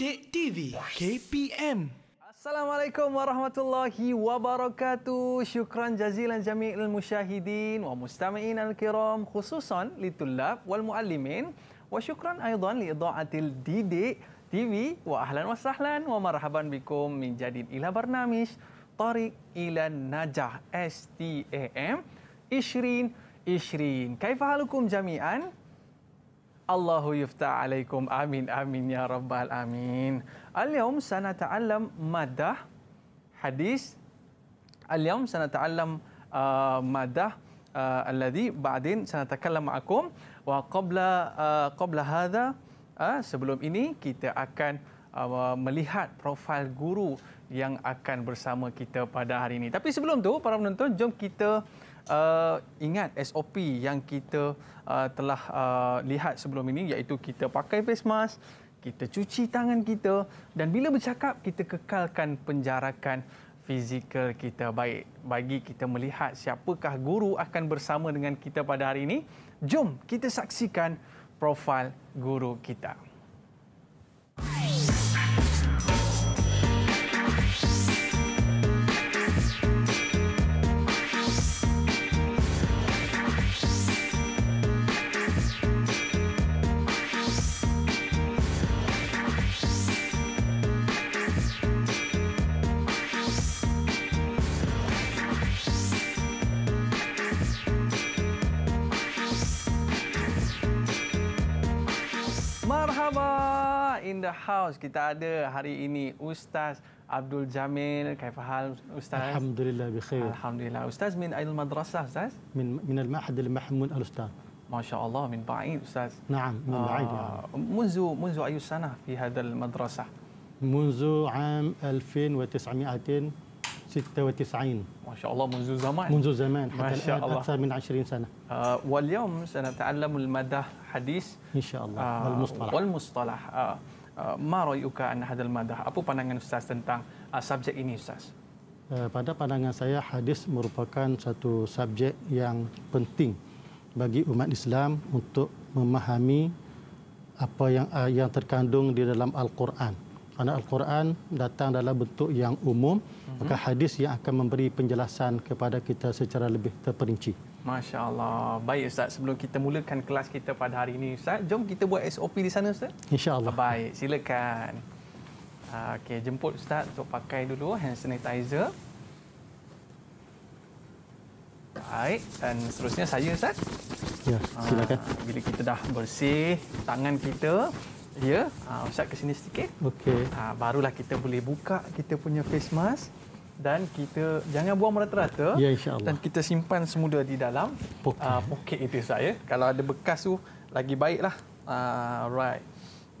Bidik TV KPM Assalamualaikum warahmatullahi wabarakatuh. Syukran jazilan jami'il musyahidin wa mustami'in al-kiram khususan litulab wal muallimin wa syukran aidan li ida'atil didik TV wa ahlan wa sahlan wa marhaban bikum min jadid ila barnamish Tariq ila Najah STAM Ishrin Ishrin. Kaifa jami'an? Allahu yufta' alaikum. Amin, amin, ya Rabbal Amin. Al-Yawm sana ta'alam madah hadis. Al-Yawm sana ta'alam uh, madah uh, alladhi ba'din sana ta'alam ma'akum. Wa qabla, uh, qabla hadha, sebelum ini kita akan melihat profil guru yang akan bersama kita pada hari ini. Tapi sebelum tu, para penonton, jom kita uh, ingat SOP yang kita uh, telah uh, lihat sebelum ini iaitu kita pakai face mask, kita cuci tangan kita dan bila bercakap kita kekalkan penjarakan fizikal kita baik. Bagi kita melihat siapakah guru akan bersama dengan kita pada hari ini, jom kita saksikan profil guru kita. house kita ada hari ini Ustaz Abdul Jamil Kaifahal Ustaz Alhamdulillah bikhair Alhamdulillah Ustaz min al madrasah Ustaz min min al mahad al mahmud al ustaz Masya Allah min ba'id Ustaz Naam min ah, ba'id ya. Munzu munzu ayu sana fi hadal al madrasah Munzu am 1996 Masya Allah munzu zaman Munzu zaman Masya Allah Aksar min 20 sana uh, Wal yawm sana ta'allamul madah hadis Insya Allah uh, Wal mustalah Wal mustalah uh, Uh, ma ra'yuka an hadal madah? Apa pandangan ustaz tentang uh, subjek ini ustaz? Uh, pada pandangan saya hadis merupakan satu subjek yang penting bagi umat Islam untuk memahami apa yang uh, yang terkandung di dalam Al-Quran. Karena Al-Quran datang dalam bentuk yang umum, mhm. maka hadis yang akan memberi penjelasan kepada kita secara lebih terperinci. Masya Allah. Baik Ustaz, sebelum kita mulakan kelas kita pada hari ini Ustaz, jom kita buat SOP di sana Ustaz. Insya Allah. Baik, silakan. Ah, okay, jemput Ustaz untuk pakai dulu hand sanitizer. Baik, dan seterusnya saya Ustaz. Ya, ah, silakan. bila kita dah bersih tangan kita, ya, ah, Ustaz ke sini sedikit. Okey. Barulah kita boleh buka kita punya face mask dan kita jangan buang merata-rata ya, dan kita simpan semula di dalam poket uh, itu saya kalau ada bekas tu lagi baiklah alright ah,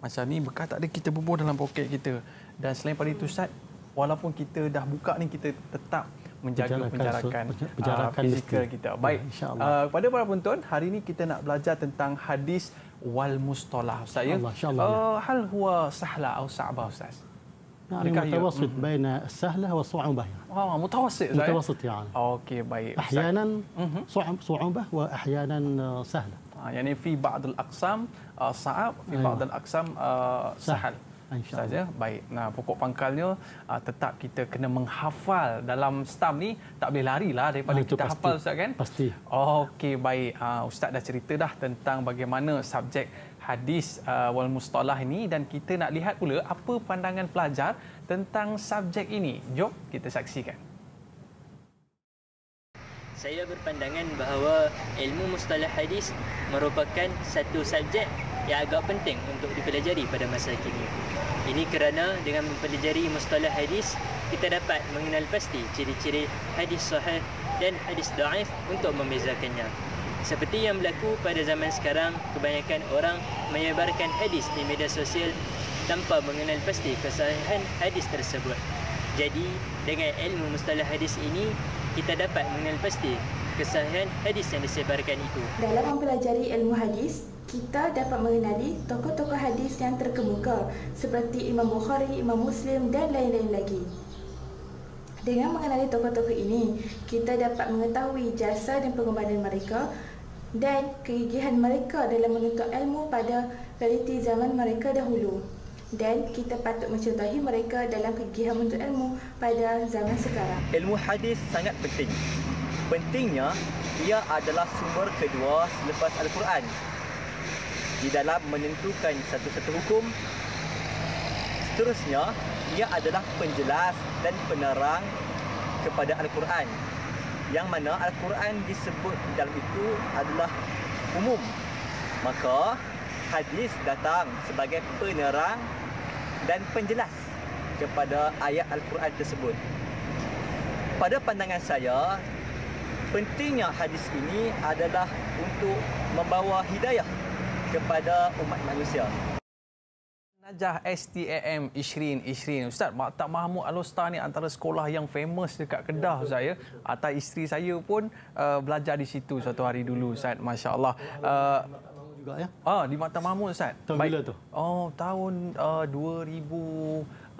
uh, macam ni bekas tak ada kita bubuh dalam poket kita dan selain pada itu Ustaz walaupun kita dah buka ni kita tetap menjaga penjarakan, penjarakan, ah, uh, fizikal mesti. kita ya, baik ya, uh, kepada para penonton hari ini kita nak belajar tentang hadis wal mustalah Ustaz ya, Allah, ya. Uh, hal huwa sahla atau sa'ba Ustaz يعني نعم. متوسط بين السهله والصعوبه يعني. اه متوسط متوسط يعني اوكي باik احيانا صعوبه واحيانا آه، سهله آه يعني في بعض الاقسام آه، صعب في أيوة. بعض الاقسام آه، سهل, سهل Ustaz ya. Baik. Nah, pokok pangkalnya uh, tetap kita kena menghafal dalam stam ni tak boleh lari lah. daripada nah, kita pasti. hafal Ustaz kan? Pasti. Okey, baik. Uh, Ustaz dah cerita dah tentang bagaimana subjek hadis uh, wal mustalah ini dan kita nak lihat pula apa pandangan pelajar tentang subjek ini. Jom kita saksikan. Saya berpandangan bahawa ilmu mustalah hadis merupakan satu subjek yang agak penting untuk dipelajari pada masa kini. Ini kerana dengan mempelajari mustalah hadis, kita dapat mengenal pasti ciri-ciri hadis sahih dan hadis da'if untuk membezakannya. Seperti yang berlaku pada zaman sekarang, kebanyakan orang menyebarkan hadis di media sosial tanpa mengenal pasti kesahihan hadis tersebut. Jadi, dengan ilmu mustalah hadis ini, kita dapat mengenal pasti kesahihan hadis yang disebarkan itu. Dalam mempelajari ilmu hadis, kita dapat mengenali tokoh-tokoh hadis yang terkemuka seperti Imam Bukhari, Imam Muslim dan lain-lain lagi. Dengan mengenali tokoh-tokoh ini, kita dapat mengetahui jasa dan pengembangan mereka dan kegigihan mereka dalam menuntut ilmu pada realiti zaman mereka dahulu. Dan kita patut mencontohi mereka dalam kegigihan menuntut ilmu pada zaman sekarang. Ilmu hadis sangat penting. Pentingnya, ia adalah sumber kedua selepas Al-Quran di dalam menentukan satu-satu hukum seterusnya ia adalah penjelas dan penerang kepada al-Quran yang mana al-Quran disebut dalam itu adalah umum maka hadis datang sebagai penerang dan penjelas kepada ayat al-Quran tersebut pada pandangan saya pentingnya hadis ini adalah untuk membawa hidayah kepada umat manusia. Najah STAM Ishrin Ishrin Ustaz Maktab Mahmud Alostar ni antara sekolah yang famous dekat Kedah ya, saya atas isteri saya pun uh, belajar di situ suatu hari dulu Ustaz masya-Allah uh, ya? Ah di Mata Mahmud Ustaz. Tahun bila tu? Oh tahun uh,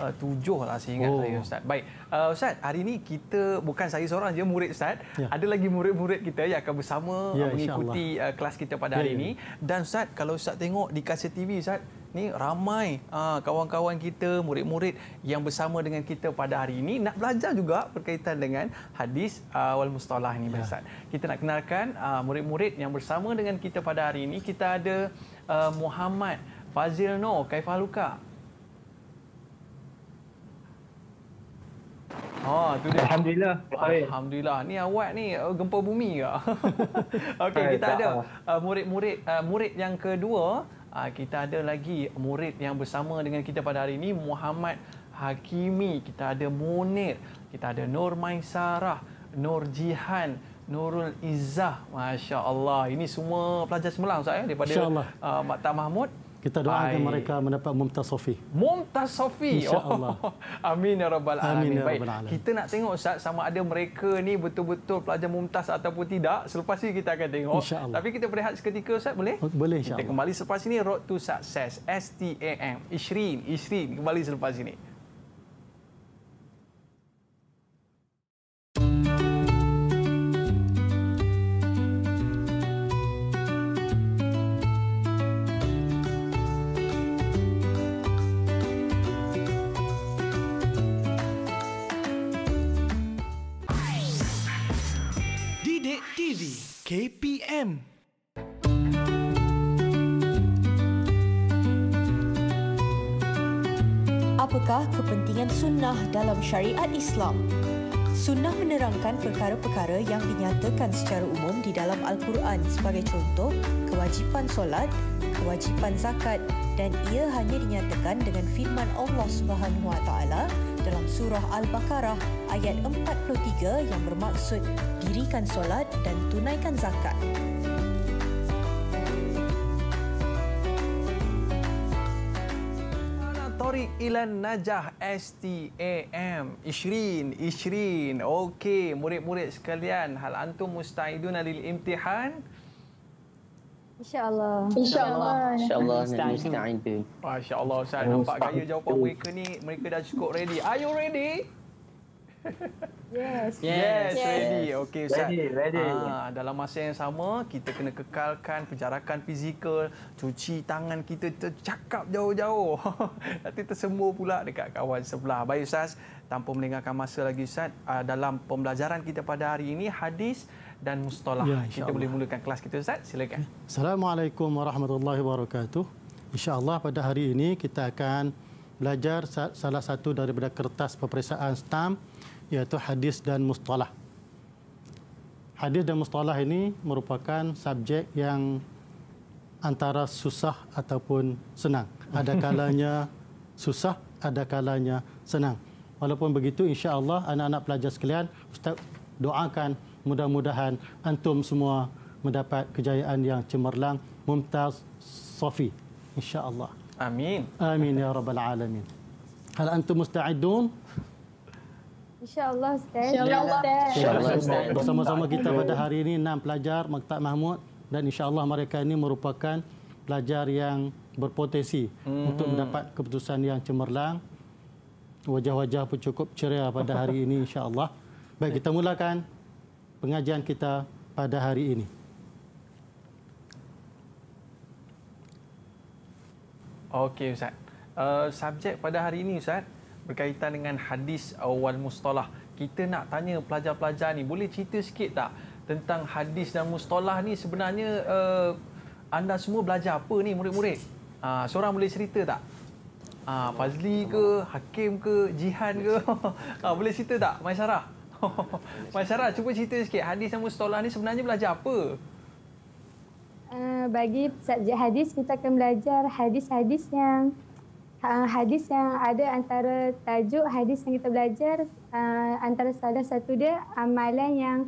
uh, tujuh lah saya ingat oh. saya Ustaz. Baik, uh, Ustaz hari ini kita bukan saya seorang je murid Ustaz. Ya. Ada lagi murid-murid kita yang akan bersama uh, ya, mengikuti uh, kelas kita pada ya, hari ya, ya. ini. Dan Ustaz kalau Ustaz tengok di kaset TV Ustaz, ni ramai uh, kawan-kawan kita, murid-murid yang bersama dengan kita pada hari ini nak belajar juga berkaitan dengan hadis uh, wal mustalah ini ya. Ustaz. Kita nak kenalkan uh, murid-murid yang bersama dengan kita pada hari ini. Kita ada uh, Muhammad Fazil Noor, Kaifah Luka. Oh, tu dia. Alhamdulillah. Alhamdulillah. Ni awak ni uh, gempa bumi ke? Okey, eh, kita ada uh, murid-murid uh, murid yang kedua. Uh, kita ada lagi murid yang bersama dengan kita pada hari ini Muhammad Hakimi. Kita ada Munir, kita ada Nur Maisarah, Nur Jihan, Nurul Izzah. Masya-Allah. Ini semua pelajar semelang Ustaz ya daripada uh, Maktab Mahmud. Kita doakan Baik. mereka mendapat mumtasofi. Mumtasofi. Insya-Allah. Oh. Amin ya rabbal alamin. Amin ya rabbal alamin. Kita nak tengok Ustaz sama ada mereka ni betul-betul pelajar mumtaz ataupun tidak. Selepas ini kita akan tengok. InsyaAllah. Tapi kita berehat seketika Ustaz boleh? Oh, boleh insya Kita kembali selepas ini Road to Success STAM Ishrin Isrin kembali selepas ini. syariat Islam. Sunnah menerangkan perkara-perkara yang dinyatakan secara umum di dalam Al-Quran sebagai contoh kewajipan solat, kewajipan zakat dan ia hanya dinyatakan dengan firman Allah Subhanahu Wa Taala dalam surah Al-Baqarah ayat 43 yang bermaksud dirikan solat dan tunaikan zakat. Ilan Najah STAM Ishrin Ishrin Okey murid-murid sekalian hal antum mustaidun lil imtihan InsyaAllah. InsyaAllah. InsyaAllah. InsyaAllah. InsyaAllah. InsyaAllah. Masya Allah. Saya nampak gaya jawapan mereka ni. Mereka dah cukup ready. Are you ready? Yes. Yes, yes. ready. Okay, Ustaz. Ready, ready. Ha, dalam masa yang sama, kita kena kekalkan penjarakan fizikal, cuci tangan kita cakap jauh-jauh. Nanti tersembur pula dekat kawan sebelah. Baik Ustaz, tanpa melengahkan masa lagi Ustaz, ah, dalam pembelajaran kita pada hari ini, hadis dan mustalah. Ya, kita boleh mulakan kelas kita Ustaz. Silakan. Assalamualaikum warahmatullahi wabarakatuh. InsyaAllah pada hari ini kita akan belajar salah satu daripada kertas peperiksaan STAM iaitu hadis dan mustalah. Hadis dan mustalah ini merupakan subjek yang antara susah ataupun senang. Ada kalanya susah, ada kalanya senang. Walaupun begitu insya-Allah anak-anak pelajar sekalian, ustaz doakan mudah-mudahan antum semua mendapat kejayaan yang cemerlang, mumtaz, sofi insya-Allah. Amin. Amin ya rabbal alamin. Hal antum musta'idun? Insya-Allah Ustaz. Insya-Allah. insya bersama-sama kita pada hari ini enam pelajar Maktab Mahmud dan insya-Allah mereka ini merupakan pelajar yang berpotensi hmm. untuk mendapat keputusan yang cemerlang. Wajah-wajah pun cukup ceria pada hari ini insya-Allah. Baik, kita mulakan pengajian kita pada hari ini. Okey Ustaz. Uh, subjek pada hari ini Ustaz berkaitan dengan hadis awal mustalah. Kita nak tanya pelajar-pelajar ni boleh cerita sikit tak tentang hadis dan mustalah ni sebenarnya uh, anda semua belajar apa ni murid-murid? Uh, seorang boleh cerita tak? Uh, Fazli ke, Hakim ke, Jihan ke? uh, boleh cerita tak Maisarah? Maisarah cuba cerita sikit hadis dan mustalah ni sebenarnya belajar apa? Eh, bagi subjek hadis kita akan belajar hadis-hadis yang eh, hadis yang ada antara tajuk hadis yang kita belajar eh, antara salah satu dia amalan yang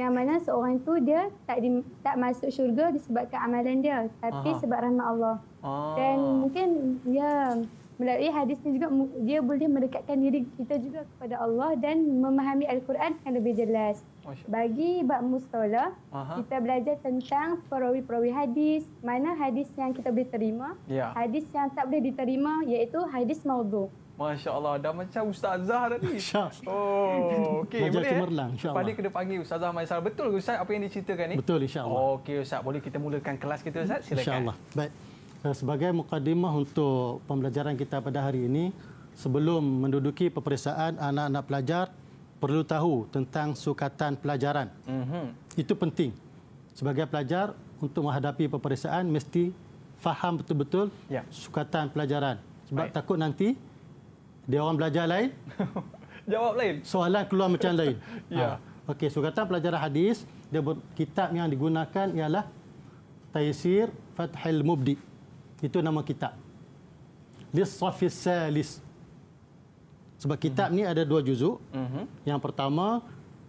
yang mana seorang tu dia tak di, tak masuk syurga disebabkan amalan dia tapi Aha. sebab rahmat Allah. Ah. Dan mungkin ya melalui eh, hadis ini juga dia boleh mendekatkan diri kita juga kepada Allah dan memahami Al-Quran dengan lebih jelas. Bagi bab mustola, kita belajar tentang perawi-perawi hadis, mana hadis yang kita boleh terima, ya. hadis yang tak boleh diterima iaitu hadis maudhu. Masya Allah, dah macam Ustazah dah Oh, okay. Majlis boleh, eh? cemerlang, insya Allah. kena panggil Ustazah Maisal. Betul ke Ustaz apa yang diceritakan ini. Betul, insya Allah. Okay Ustaz, boleh kita mulakan kelas kita Ustaz? Silakan. Insya Allah. Baik. Sebagai mukadimah untuk pembelajaran kita pada hari ini, sebelum menduduki peperiksaan anak-anak pelajar perlu tahu tentang sukatan pelajaran. Mm -hmm. Itu penting. Sebagai pelajar, untuk menghadapi peperiksaan mesti faham betul-betul yeah. sukatan pelajaran. Sebab Baik. takut nanti dia orang belajar lain. Jawab lain. Soalan keluar macam lain. yeah. ha. Okey, sukatan pelajaran hadis, dia kitab yang digunakan ialah Taisir Fathil Mubdi'. Itu nama kitab. Lissafis Salis. Sebab kitab mm-hmm. ni ada dua juzuk. Mm-hmm. Yang pertama,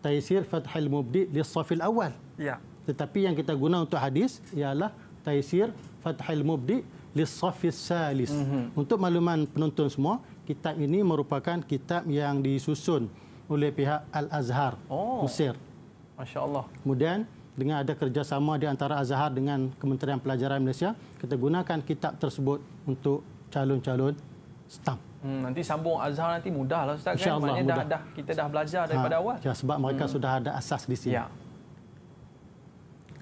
Taisir Fathil Mubdi' Lissafil Awal. Yeah. Tetapi yang kita guna untuk hadis ialah Taisir Fathil Mubdi' Lissafis Salis. Mm-hmm. Untuk makluman penonton semua, kitab ini merupakan kitab yang disusun oleh pihak Al-Azhar, oh. Mesir. Masya Allah. Kemudian, dengan ada kerjasama di antara Azhar dengan Kementerian Pelajaran Malaysia, kita gunakan kitab tersebut untuk calon-calon STAM. Hmm, nanti sambung Azhar nanti mudahlah Ustaz kan? Insya kan? mudah. dah, dah, kita dah belajar ha, daripada ha, awal. Ya, sebab mereka hmm. sudah ada asas di sini. Ya.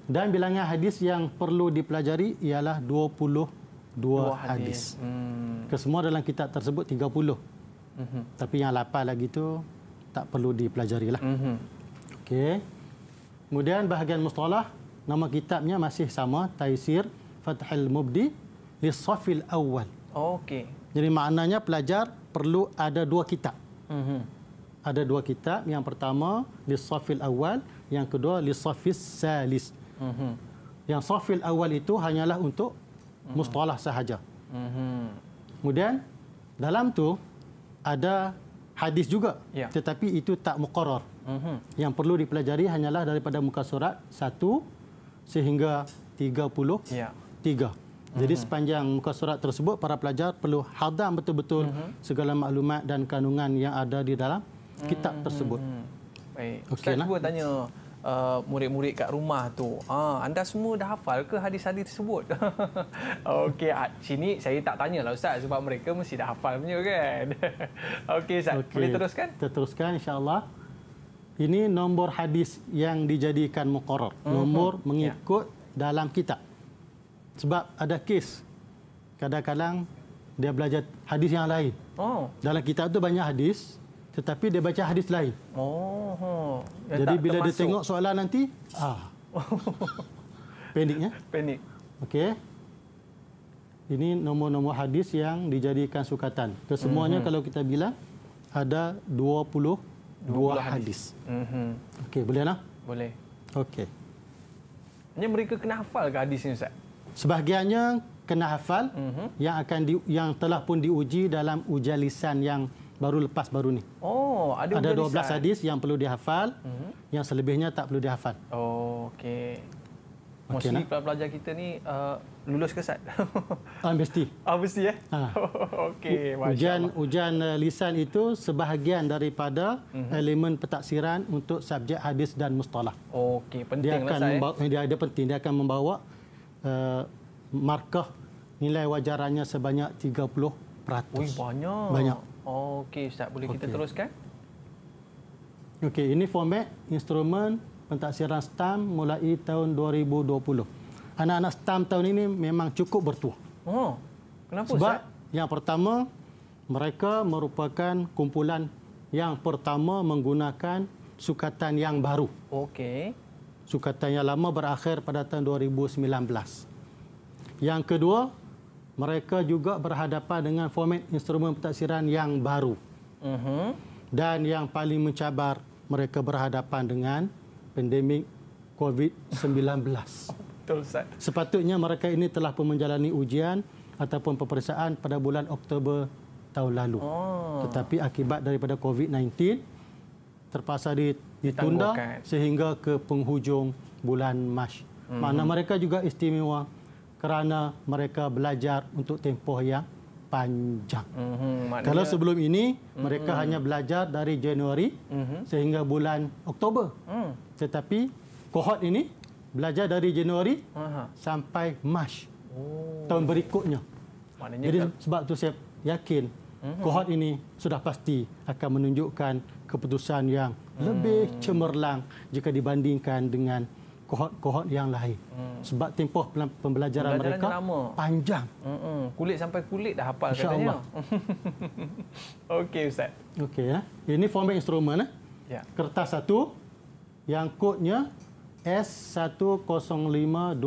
Dan bilangan hadis yang perlu dipelajari ialah 22 Dua hadis. hadis. Hmm. Kesemua dalam kitab tersebut 30. Mm-hmm. Tapi yang lapar lagi tu tak perlu dipelajari lah. Mm-hmm. Okey. Kemudian bahagian mustalah, nama kitabnya masih sama, Taisir Fathil Mubdi li Safil Awal. Okey. Jadi maknanya pelajar perlu ada dua kitab. Mm-hmm. Ada dua kitab, yang pertama li Safil Awal, yang kedua li Safis Salis. Mm-hmm. Yang Safil Awal itu hanyalah untuk mm-hmm. mustalah sahaja. Mm-hmm. Kemudian dalam tu ada hadis juga. Yeah. Tetapi itu tak muqarrar huh mhm. Yang perlu dipelajari hanyalah daripada muka surat 1 sehingga 33. Ya. Uh-huh. Jadi mhm. sepanjang muka surat tersebut para pelajar perlu hadam betul-betul uh-huh. segala maklumat dan kandungan yang ada di dalam kitab tersebut. Baik. Okay, Saya lah. tanya Uh, murid-murid kat rumah tu. Ah, anda semua dah hafal ke hadis-hadis tersebut? Okey, ah, sini saya tak tanya lah, ustaz sebab mereka mesti dah hafal punya kan. Okey ustaz, okay. boleh teruskan? Kita teruskan insya-Allah. Ini nombor hadis yang dijadikan mukarrar. Oh, nombor uh-huh. mengikut yeah. dalam kitab. Sebab ada kes kadang-kadang dia belajar hadis yang lain. Oh. Dalam kitab tu banyak hadis tetapi dia baca hadis lain. Oh. Ya, Jadi bila termasuk. dia tengok soalan nanti, ah. Paniknya? Panik. Okey. Ini nombor-nombor hadis yang dijadikan sukatan. Kesemuanya mm-hmm. kalau kita bilang ada 20 dua hadis. hadis. Mm-hmm. Okey, boleh nak? Boleh. Okey. mereka kena hafal ke hadis ini, Ustaz? Sebahagiannya kena hafal mm-hmm. yang akan di, yang telah pun diuji dalam ujian lisan yang baru lepas baru ni. Oh, ada ada 12 lisan. hadis yang perlu dihafal. Mm-hmm. Yang selebihnya tak perlu dihafal. Oh, okey. Okay, Mesti nah? pelajar kita ni uh, lulus ke sat? Ah mesti. Ah mesti eh. Ha. Okey, Hujan hujan uh, eh, lisan itu sebahagian daripada uh mhm. -huh. elemen pentaksiran untuk subjek hadis dan mustalah. Okey, pentinglah saya. Eh? Dia ada penting dia akan membawa uh, markah nilai wajarannya sebanyak 30%. Oh, banyak. Banyak. Okey, ustaz boleh okay. kita teruskan? Okey, ini format instrumen pentaksiran STAM mulai tahun 2020 anak-anak STAM tahun ini memang cukup bertuah. Oh, kenapa? Sebab Ustaz? yang pertama, mereka merupakan kumpulan yang pertama menggunakan sukatan yang baru. Okey. Sukatan yang lama berakhir pada tahun 2019. Yang kedua, mereka juga berhadapan dengan format instrumen pentaksiran yang baru. Uh-huh. Dan yang paling mencabar, mereka berhadapan dengan pandemik COVID-19. Betul Ustaz. Sepatutnya mereka ini telah pun menjalani ujian ataupun peperiksaan pada bulan Oktober tahun lalu. Oh. Tetapi akibat daripada COVID-19 terpaksa ditunda sehingga ke penghujung bulan Mac. Hmm. Mana mereka juga istimewa kerana mereka belajar untuk tempoh yang panjang. Hmm. Maknanya... Kalau sebelum ini hmm. mereka hmm. hanya belajar dari Januari hmm. sehingga bulan Oktober. Hmm. Tetapi kohort ini belajar dari Januari Aha. sampai Mac oh. tahun berikutnya. Maknanya Jadi tak... sebab tu saya yakin mhm. kohort ini sudah pasti akan menunjukkan keputusan yang hmm. lebih cemerlang jika dibandingkan dengan kohort-kohort yang lain. Hmm. Sebab tempoh pembelajaran, pembelajaran mereka lama. panjang. Hmm. Kulit sampai kulit dah hafal Insya katanya. Okey Ustaz. Okey. Ya. Ini format instrumen. Eh. Ya. Kertas satu yang kodnya S10521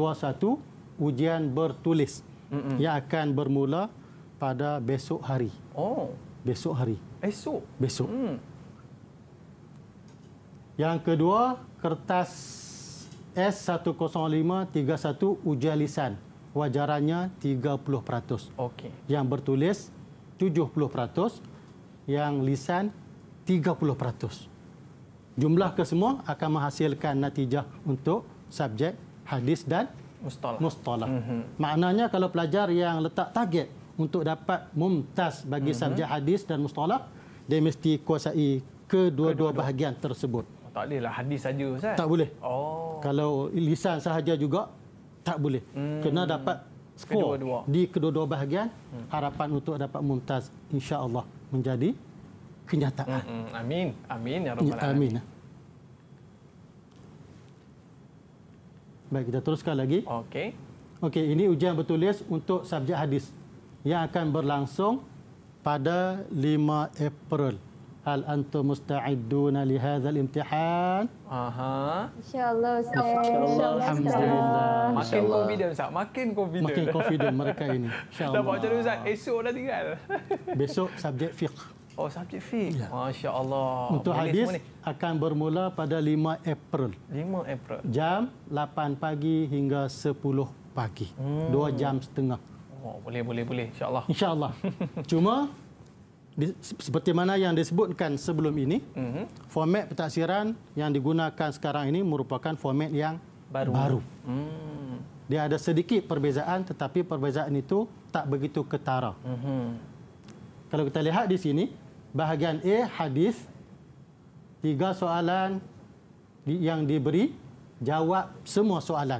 ujian bertulis mm-hmm. yang akan bermula pada besok hari. Oh, besok hari. Esok. Besok. Mm. Yang kedua, kertas S10531 ujian lisan. Wajarannya 30%. Okey. Yang bertulis 70%, yang lisan 30% jumlah ke semua akan menghasilkan natijah untuk subjek hadis dan mustalah. mustalah. Mm -hmm. Maknanya kalau pelajar yang letak target untuk dapat mumtaz bagi mm -hmm. subjek hadis dan mustalah, dia mesti kuasai kedua-dua Kedua bahagian tersebut. Oh, tak bolehlah hadis saja Ustaz. Tak boleh. Oh. Kalau lisan sahaja juga tak boleh. Mm. Kena dapat skor kedua di kedua-dua bahagian. Hmm. Harapan untuk dapat mumtaz insya-Allah menjadi kenyataan. Mm-hmm. Amin. Amin ya rabbal alamin. Amin. Ya. Baik, kita teruskan lagi. Okey. Okey, ini ujian bertulis untuk subjek hadis yang akan berlangsung pada 5 April. Hal antum musta'iduna li hadzal imtihan? Aha. Insya-Allah, Ustaz. insya Makin Insya confident, Ustaz. Makin confident. Makin confident mereka ini. Insya-Allah. Dah baca Ustaz, esok dah tinggal. Besok subjek fiqh. Oh, subjek fik. Ya. Masya Allah. Untuk Boleh hadis akan bermula pada 5 April. 5 April. Jam 8 pagi hingga 10 pagi. Hmm. Dua jam setengah. Oh, boleh, boleh, boleh. InsyaAllah. InsyaAllah. Cuma, di, seperti mana yang disebutkan sebelum ini, mm -hmm. format pentaksiran yang digunakan sekarang ini merupakan format yang baru. baru. Mm. Dia ada sedikit perbezaan, tetapi perbezaan itu tak begitu ketara. Mm -hmm. Kalau kita lihat di sini, bahagian A hadis tiga soalan yang diberi jawab semua soalan.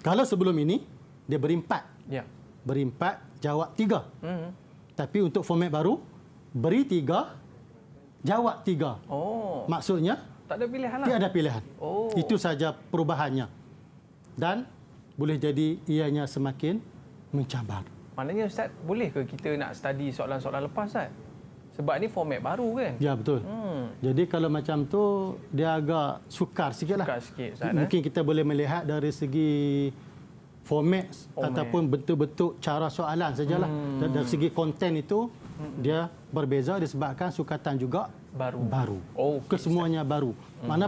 Kalau sebelum ini dia beri empat, ya. beri empat jawab tiga. Mm-hmm. Tapi untuk format baru beri tiga jawab tiga. Oh. Maksudnya tak ada pilihan. Lah. Tidak ada pilihan. Oh. Itu saja perubahannya dan boleh jadi ianya semakin mencabar. Maknanya Ustaz, boleh kita nak study soalan-soalan lepas Ustaz? Sebab ini format baru kan? Ya, betul. Hmm. Jadi kalau macam tu, dia agak sukar sikit lah. Sukar sikit. Sana. Eh? Mungkin kita boleh melihat dari segi format oh, ataupun bentuk-bentuk cara soalan sajalah. Hmm. dari segi konten itu, hmm. dia berbeza disebabkan sukatan juga baru. baru. Oh, okay. Kesemuanya baru. Hmm. Mana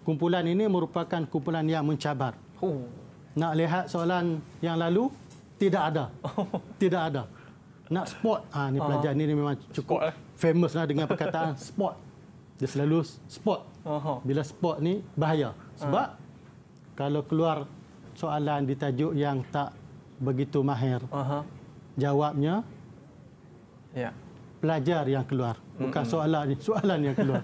kumpulan ini merupakan kumpulan yang mencabar. Oh. Nak lihat soalan yang lalu? Tidak ada. Oh. Tidak ada nak sport ha, ah, ni ah. pelajar uh ni memang cukup spot, eh? famous lah dengan perkataan sport dia selalu sport uh-huh. bila sport ni bahaya ah. sebab uh-huh. kalau keluar soalan di tajuk yang tak begitu mahir uh-huh. jawabnya yeah. pelajar yang keluar bukan mm-hmm. soalan ni soalan yang keluar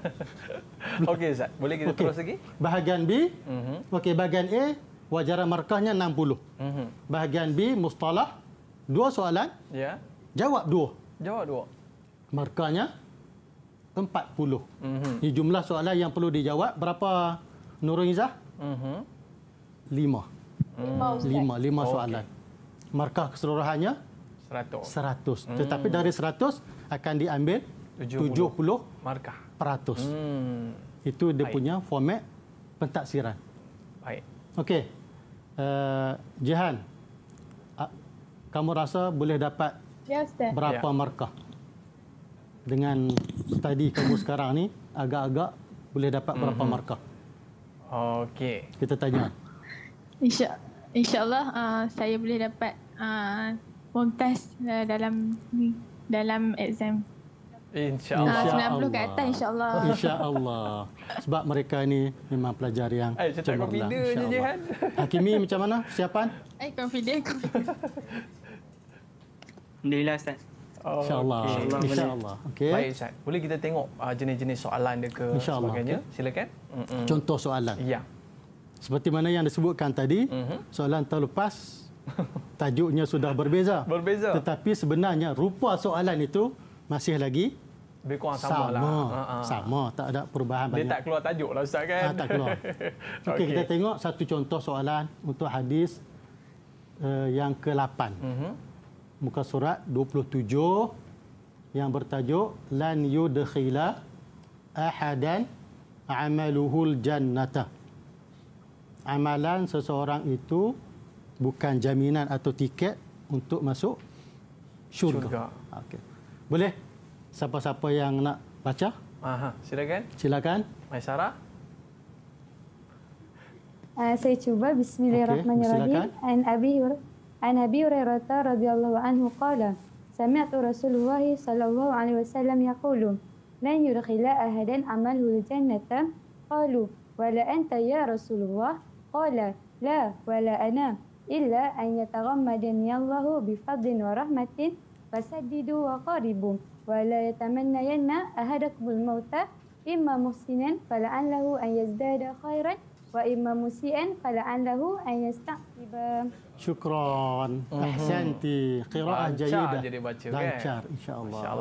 okey ustaz boleh kita okay. terus lagi bahagian B uh-huh. okey bahagian A wajaran markahnya 60 uh-huh. Mm-hmm. bahagian B mustalah dua soalan yeah. Jawab dua. Jawab dua. Markahnya 40. Mm -hmm. Ini jumlah soalan yang perlu dijawab. Berapa Nurul Izzah? Mm -hmm. Lima. Hmm. Lima, lima soalan. Okay. Markah keseluruhannya? Seratus. Seratus. Hmm. Tetapi dari seratus akan diambil tujuh puluh markah. peratus. Hmm. Itu dia Baik. punya format pentaksiran. Baik. Okey. Uh, Jihan, kamu rasa boleh dapat Ya, Ustaz. Berapa ya. markah? Dengan tadi kamu sekarang ni, agak-agak boleh dapat berapa mm-hmm. markah? Okey. Kita tanya. Insya InsyaAllah uh, saya boleh dapat uh, pemtas uh, dalam dalam exam. InsyaAllah. Insya Allah. ke atas insyaAllah. Sebab mereka ni memang pelajar yang cemerlang. Eh, saya tak confident lah. je Jihan. Hakimi macam mana? Siapan? Saya eh, confident. Alhamdulillah Ustaz. Oh, InsyaAllah. Okay. InsyaAllah. Insya okay. Baik Ustaz. Boleh kita tengok uh, jenis-jenis soalan dia ke Insya Allah. sebagainya? Okay. Silakan. Mm-mm. Contoh soalan. Ya. Seperti mana yang disebutkan tadi, mm-hmm. soalan terlepas tajuknya sudah berbeza. berbeza. Tetapi sebenarnya rupa soalan itu masih lagi sama, sama. lah. Ha, ha, ha Sama. Tak ada perubahan Dia banyak. Dia tak keluar tajuk lah Ustaz kan? Ha, tak keluar. Okey, okay. kita tengok satu contoh soalan untuk hadis uh, yang ke-8. Mm-hmm muka surat 27 yang bertajuk lan yudkhila ahadan amaluhu aljannata. Amalan seseorang itu bukan jaminan atau tiket untuk masuk syurga. syurga. Okey. Boleh siapa-siapa yang nak baca? Aha, silakan. Silakan. Maisara. Uh, eh, saya cuba bismillahirrahmanirrahim. Okay. Silakan. And abi عن أبي هريرة رضي الله عنه قال سمعت رسول الله صلى الله عليه وسلم يقول لن يدخل أحدا عمله الجنة قالوا ولا أنت يا رسول الله قال لا ولا أنا إلا أن يتغمدني الله بفضل ورحمة فسددوا وقاربوا ولا يتمنين أحدكم الموت إما محسنا فلعله أن يزداد خيرا وإما مسيئا فلعله أن يستعقب syukron, ahsanti, qiraah jayidah. Jadi baca, okay? Lancar insya insya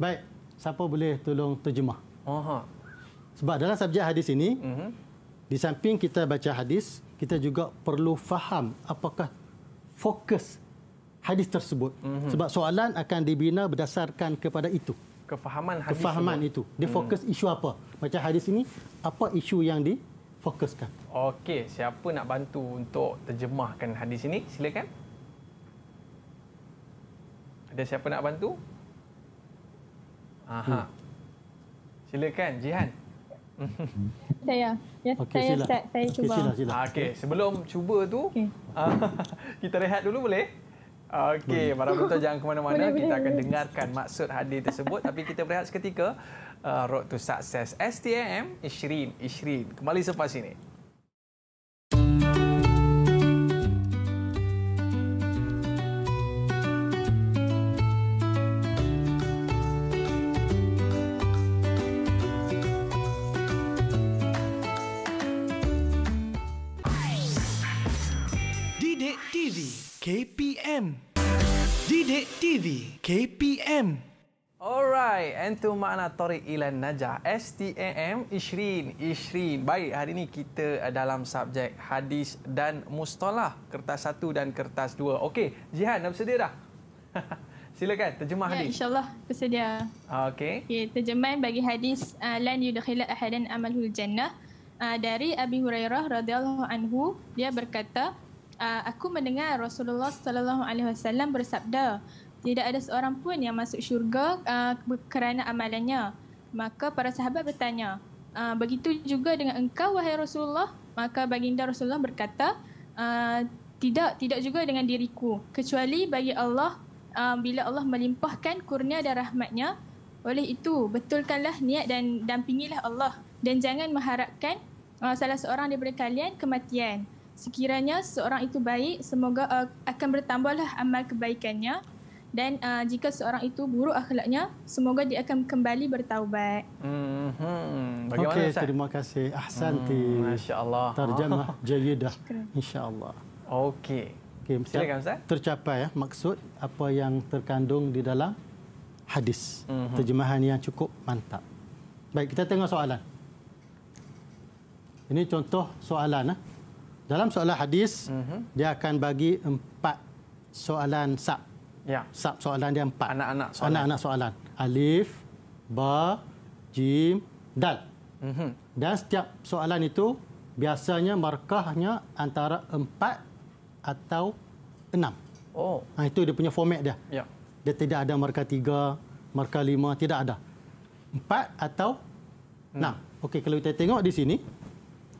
Baik, siapa boleh tolong terjemah? Aha. Sebab dalam subjek hadis ini, mhm. di samping kita baca hadis, kita juga perlu faham apakah fokus hadis tersebut. Mm-hmm. Sebab soalan akan dibina berdasarkan kepada itu. Kepahaman hadis. kepahaman itu. Dia mhm. fokus mm. isu apa? Macam hadis ini, apa isu yang di, fokuskan. Okey, siapa nak bantu untuk terjemahkan hadis ini? Silakan. Ada siapa nak bantu? Aha. Hmm. Silakan Jihan. Saya. Ya, okay, saya sila. saya cuba. Okey, okay, sebelum cuba tu okay. Ah, kita rehat dulu boleh? Okay, para penonton jangan ke mana-mana. kita boleh, akan boleh. dengarkan maksud hadis tersebut tapi kita rehat seketika uh, Road to Success STM Ishrin Ishrin kembali selepas ini KPM Didik TV KPM Alright, entu makna tarik ilan najah. S T A Baik, hari ini kita eh, dalam subjek hadis dan mustalah kertas 1 dan kertas 2. Okey, Jihan dah bersedia dah? Silakan terjemah ya, hadis. Ya, insya-Allah bersedia. Okey. Okay, terjemahan bagi hadis uh, lan yudkhila ahadan amalul jannah uh, dari Abi Hurairah radhiyallahu anhu, dia berkata, uh, aku mendengar Rasulullah sallallahu alaihi wasallam bersabda, tidak ada seorang pun yang masuk syurga uh, kerana amalannya. Maka para sahabat bertanya, uh, begitu juga dengan engkau wahai Rasulullah? Maka baginda Rasulullah berkata, uh, tidak, tidak juga dengan diriku. Kecuali bagi Allah, uh, bila Allah melimpahkan kurnia dan rahmatnya, oleh itu betulkanlah niat dan dampingilah Allah dan jangan mengharapkan uh, salah seorang daripada kalian kematian. Sekiranya seorang itu baik, semoga uh, akan bertambahlah amal kebaikannya dan uh, jika seorang itu buruk akhlaknya semoga dia akan kembali bertaubat. Mhm. Bagaimana okay, Terima kasih. Ahsanti. Hmm, Masya-Allah. Terjemah jayidah. Insya-Allah. Okey. Okey, Ustaz. Tercapai ya maksud apa yang terkandung di dalam hadis. Mm-hmm. Terjemahan yang cukup mantap. Baik, kita tengok soalan. Ini contoh soalan ya. Dalam soalan hadis, mm-hmm. dia akan bagi empat soalan sub Ya. Sub soalan dia empat. Anak-anak soalan. Anak-anak soalan. Alif, Ba, Jim, Dal. Mm-hmm. Dan setiap soalan itu biasanya markahnya antara empat atau enam. Oh. Nah ha, itu dia punya format dia. Ya. Dia tidak ada markah tiga, markah lima, tidak ada. Empat atau hmm. enam. Hmm. Okey, kalau kita tengok di sini,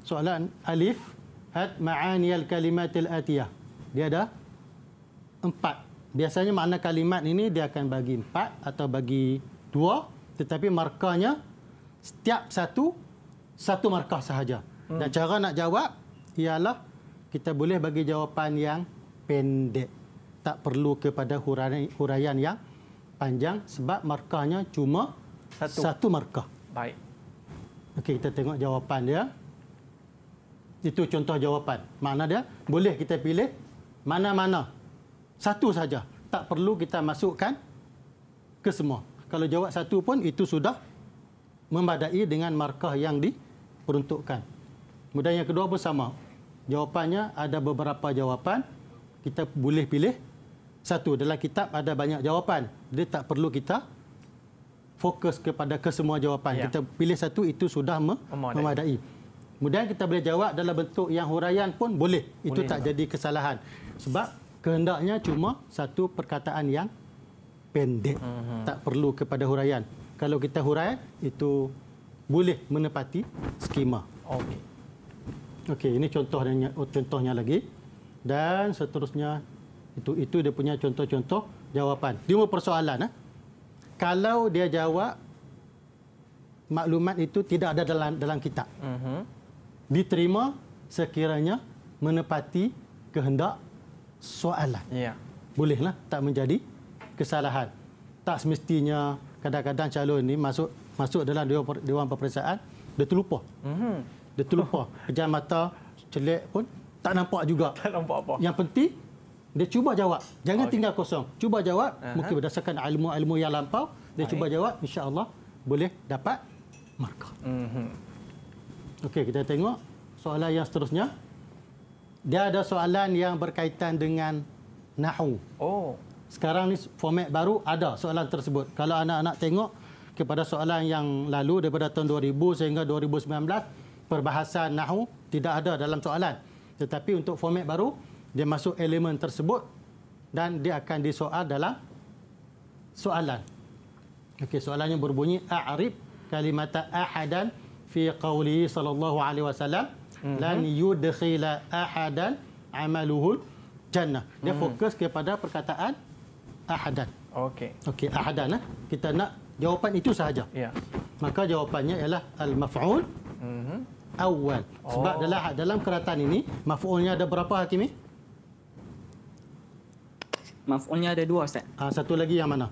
soalan Alif, Hat ma'ani al-kalimat al-atiyah. Dia ada empat Biasanya makna kalimat ini dia akan bagi empat atau bagi dua. Tetapi markahnya setiap satu, satu markah sahaja. Hmm. Dan cara nak jawab ialah kita boleh bagi jawapan yang pendek. Tak perlu kepada huraian yang panjang sebab markahnya cuma satu, satu markah. Baik. Okey, kita tengok jawapan dia. Itu contoh jawapan. Mana dia? Boleh kita pilih mana-mana satu saja. Tak perlu kita masukkan ke semua. Kalau jawab satu pun itu sudah memadai dengan markah yang diperuntukkan. Kemudian yang kedua pun sama. Jawapannya ada beberapa jawapan. Kita boleh pilih satu. Dalam kitab ada banyak jawapan. Jadi tak perlu kita fokus kepada kesemua jawapan. Ya. Kita pilih satu itu sudah memadai. memadai. Kemudian kita boleh jawab dalam bentuk yang huraian pun boleh. Itu boleh tak juga. jadi kesalahan. Sebab kehendaknya cuma satu perkataan yang pendek mm -hmm. tak perlu kepada huraian kalau kita huraian itu boleh menepati skema okey okey ini contohnya contohnya lagi dan seterusnya itu itu dia punya contoh-contoh jawapan lima persoalan eh? kalau dia jawab maklumat itu tidak ada dalam dalam kitab mm -hmm. diterima sekiranya menepati kehendak soalan. Ya. Bolehlah tak menjadi kesalahan. Tak semestinya kadang-kadang calon ini masuk masuk dalam dewan peperiksaan dia terlupa. Mhm. Dia terlupa. Pejam mata celik pun tak nampak juga. Tak nampak apa. Yang penting dia cuba jawab. Jangan okay. Oh, tinggal kosong. Cuba jawab uh-huh. mungkin berdasarkan ilmu-ilmu yang lampau dia Baik. cuba jawab insya-Allah boleh dapat markah. Mhm. Okey, kita tengok soalan yang seterusnya dia ada soalan yang berkaitan dengan nahu. Oh. Sekarang ni format baru ada soalan tersebut. Kalau anak-anak tengok kepada soalan yang lalu daripada tahun 2000 sehingga 2019 perbahasan nahu tidak ada dalam soalan. Tetapi untuk format baru dia masuk elemen tersebut dan dia akan disoal dalam soalan. Okey, soalannya berbunyi a'rib kalimata ahadan fi qawli sallallahu alaihi wasallam. Mhm. lan yudkhila ahadan amaluhu jannah dia mhm. fokus kepada perkataan ahadan okey okey ahadan eh? kita nak jawapan itu sahaja ya yeah. maka jawapannya ialah al maf'ul mm-hmm. awal sebab oh. dalam dalam keratan ini maf'ulnya ada berapa hakimi maf'ulnya ada dua ustaz ah satu lagi yang mana